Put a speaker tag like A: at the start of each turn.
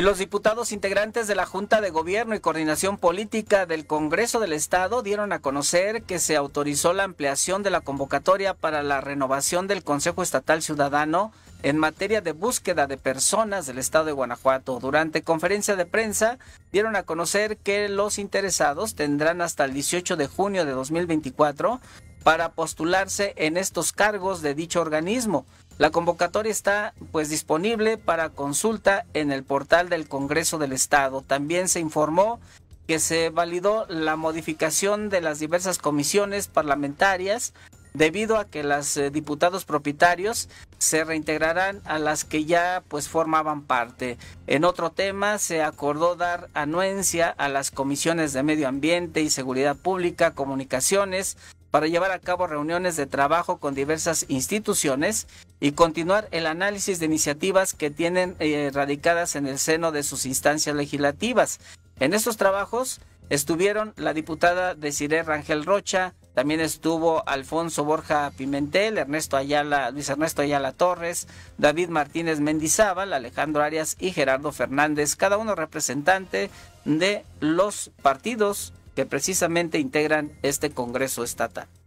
A: Y los diputados integrantes de la Junta de Gobierno y Coordinación Política del Congreso del Estado dieron a conocer que se autorizó la ampliación de la convocatoria para la renovación del Consejo Estatal Ciudadano en materia de búsqueda de personas del estado de Guanajuato. Durante conferencia de prensa dieron a conocer que los interesados tendrán hasta el 18 de junio de 2024 para postularse en estos cargos de dicho organismo. La convocatoria está pues disponible para consulta en el portal del Congreso del Estado. También se informó que se validó la modificación de las diversas comisiones parlamentarias debido a que los eh, diputados propietarios se reintegrarán a las que ya pues formaban parte. En otro tema se acordó dar anuencia a las comisiones de medio ambiente y seguridad pública, comunicaciones, para llevar a cabo reuniones de trabajo con diversas instituciones y continuar el análisis de iniciativas que tienen eh, radicadas en el seno de sus instancias legislativas. En estos trabajos estuvieron la diputada de Siré Rangel Rocha, también estuvo Alfonso Borja Pimentel, Ernesto Ayala, Luis Ernesto Ayala Torres, David Martínez Mendizábal, Alejandro Arias y Gerardo Fernández, cada uno representante de los partidos que precisamente integran este Congreso Estatal.